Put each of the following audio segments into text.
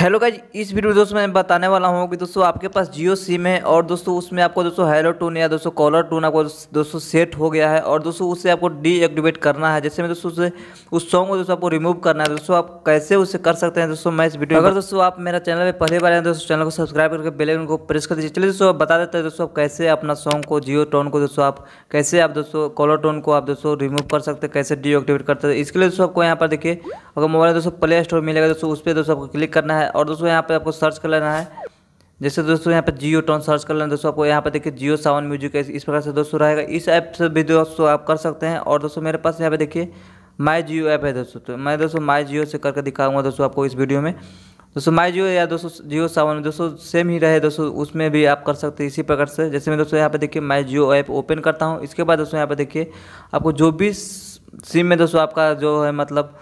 hello guys इस video दोस्तों मैं बताने वाला हूँ कि दोस्तों आपके पास जियो सिम है और दोस्तों उसमें आपको दोस्तों हेलो टून या दोस्तों कॉलर टून आपको दोस्तों सेट हो गया है और दोस्तों उसे आपको डीएक्टिवेट करना है जैसे मैं दोस्तों उसे उस सॉन्ग को दोस्तों आपको रिमूव करना है दोस्तों आप कैसे उसे कर सकते हैं दोस्तों मैं इस वीडियो अगर दोस्तों आप मेरा चैनल पर पहले बार दोस्तों चैनल को सब्सक्राइब करके बेलाइन को प्रेस कर दीजिए चलिए दोस्तों बता देते हैं दोस्तों आप कैसे अपना सॉन्ग को जियो टोन को दोस्तों आप कैसे आप दोस्तों कॉलर टोन को आप दोस्तों रिमूव कर सकते हैं कैसे डीएक्टिवेट करते हैं इसके लिए दोस्तों आपको यहाँ पर देखिए अगर मोबाइल दोस्तों प्ले स्टोर मिलेगा दोस्तों उस पर दोस्तों आपको क्लिक करना है है और दोस्तों यहाँ पे आपको सर्च कर लेना है जैसे दोस्तों यहाँ पे जियो टोन सर्च कर लेना दोस्तों आपको यहाँ पे देखिए जियो सावन म्यूजिक इस प्रकार से दोस्तों रहेगा इस ऐप से भी दोस्तों आप कर सकते हैं और दोस्तों मेरे पास यहाँ पे देखिए माई जियो ऐप है दोस्तों तो मैं दोस्तों माई जियो से करके दिखाऊंगा दोस्तों आपको इस वीडियो में दोस्तों माई जियो या दोस्तों जियो सावन में दोस्तों सेम ही रहे दोस्तों उसमें भी आप कर सकते हैं इसी प्रकार से जैसे मैं दोस्तों यहाँ पे देखिए माई जियो ऐप ओपन करता हूँ इसके बाद दोस्तों यहाँ पे देखिए आपको जो भी सिम में दोस्तों आपका जो है मतलब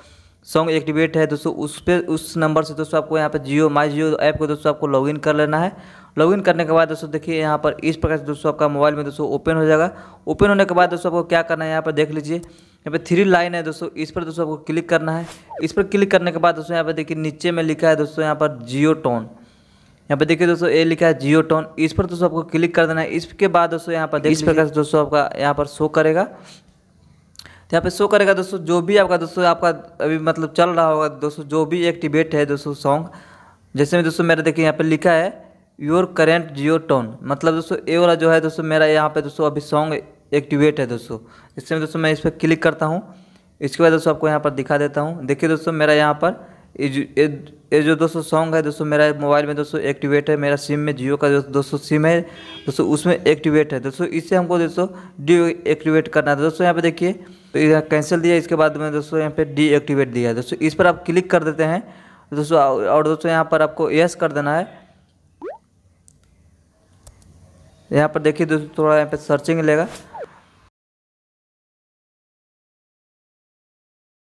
सॉन्ग एक्टिवेट है दोस्तों उस पर उस नंबर से दोस्तों आपको यहाँ पर जियो माई जियो ऐप को दोस्तों आपको लॉगिन कर लेना है लॉगिन करने के बाद दोस्तों देखिए यहाँ पर इस प्रकार से दोस्तों आपका मोबाइल में दोस्तों ओपन हो जाएगा ओपन होने के बाद दोस्तों आपको क्या करना है यहाँ पर देख लीजिए यहाँ पर थ्री लाइन है दोस्तों इस पर दोस्तों आपको क्लिक करना है इस पर क्लिक करने के बाद दोस्तों यहाँ पर देखिए नीचे में लिखा है दोस्तों यहाँ पर जियो टोन यहाँ पर देखिए दोस्तों ये लिखा है जियो टोन इस पर दोस्तों आपको क्लिक कर देना है इसके बाद दोस्तों यहाँ पर इस प्रकार से दोस्तों आपका यहाँ पर शो करेगा तो यहाँ पे शो करेगा दोस्तों जो भी आपका दोस्तों आपका अभी मतलब चल रहा होगा दोस्तों जो भी एक्टिवेट है दोस्तों सॉन्ग जैसे में दोस्तों मेरा देखिए यहाँ पे लिखा है योर करेंट जियो टोन मतलब दोस्तों ए वाला जो है दोस्तों मेरा यहाँ पे दोस्तों अभी सॉन्ग एक्टिवेट है दोस्तों इससे दोस्तों मैं इस पर क्लिक करता हूँ इसके बाद दोस्तों आपको यहाँ पर दिखा देता हूँ देखिए दोस्तों मेरा यहाँ पर ये जो दोस्तों सॉन्ग है दोस्तों मेरा मोबाइल में दोस्तों एक्टिवेट है मेरा सिम में जियो का जो दोस्तों सिम है दोस्तों उसमें एक्टिवेट है दोस्तों इससे हमको दोस्तों डी एक्टिवेट करना है दोस्तों यहाँ पे देखिए तो यहाँ कैंसिल दिया इसके बाद में दोस्तों यहाँ पे डीएक्टिवेट दिया है दोस्तों इस पर आप क्लिक कर देते हैं दोस्तों और दोस्तों यहाँ पर आपको यस कर देना है यहाँ पर देखिए दोस्तों थोड़ा यहाँ पर सर्चिंग लेगा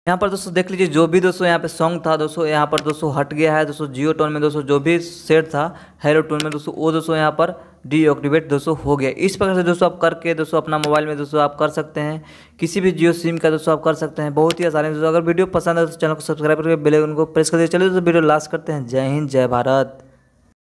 यहाँ पर दोस्तों देख लीजिए जो भी दोस्तों यहाँ पे सॉन्ग था दोस्तों यहाँ पर दोस्तों हट गया है दोस्तों जियो टोन में दोस्तों जो भी सेट था हेलो टोन में दोस्तों वो दोस्तों यहाँ पर डीएक्टिवेट दोस्तों हो गया इस प्रकार से दोस्तों आप करके दोस्तों अपना मोबाइल में दोस्तों आप कर सकते हैं किसी भी जियो सिम का दोस्तों आप कर सकते हैं बहुत ही आसानी दोस्तों अगर वीडियो पसंद है तो चैनल को सब्सक्राइब करके बेल आइकन को प्रेस कर दीजिए चलिए दोस्तों वीडियो लास्ट करते हैं जय हिंद जय भारत